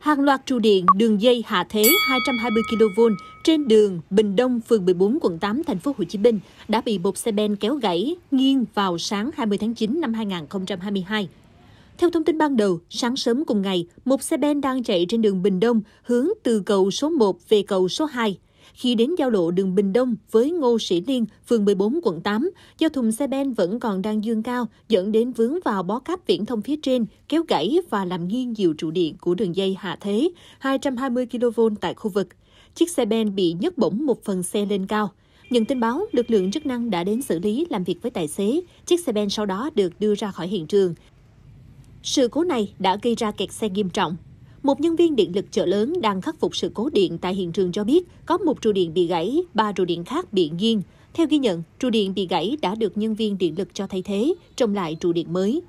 hàng loạt trụ điện đường dây hạ thế 220 kV trên đường Bình Đông, phường 14, quận 8, thành phố Hồ Chí Minh đã bị một xe ben kéo gãy nghiêng vào sáng 20 tháng 9 năm 2022. Theo thông tin ban đầu, sáng sớm cùng ngày, một xe ben đang chạy trên đường Bình Đông hướng từ cầu số 1 về cầu số 2. Khi đến giao lộ đường Bình Đông với Ngô Sĩ Liên, phường 14, quận 8, do thùng xe ben vẫn còn đang dương cao, dẫn đến vướng vào bó cáp viễn thông phía trên, kéo gãy và làm nghiêng nhiều trụ điện của đường dây hạ thế 220 kV tại khu vực. Chiếc xe ben bị nhấc bổng một phần xe lên cao. Nhận tin báo, lực lượng chức năng đã đến xử lý làm việc với tài xế. Chiếc xe ben sau đó được đưa ra khỏi hiện trường. Sự cố này đã gây ra kẹt xe nghiêm trọng, một nhân viên điện lực chợ lớn đang khắc phục sự cố điện tại hiện trường cho biết có một trụ điện bị gãy, ba trụ điện khác bị nghiêng. Theo ghi nhận, trụ điện bị gãy đã được nhân viên điện lực cho thay thế, trồng lại trụ điện mới.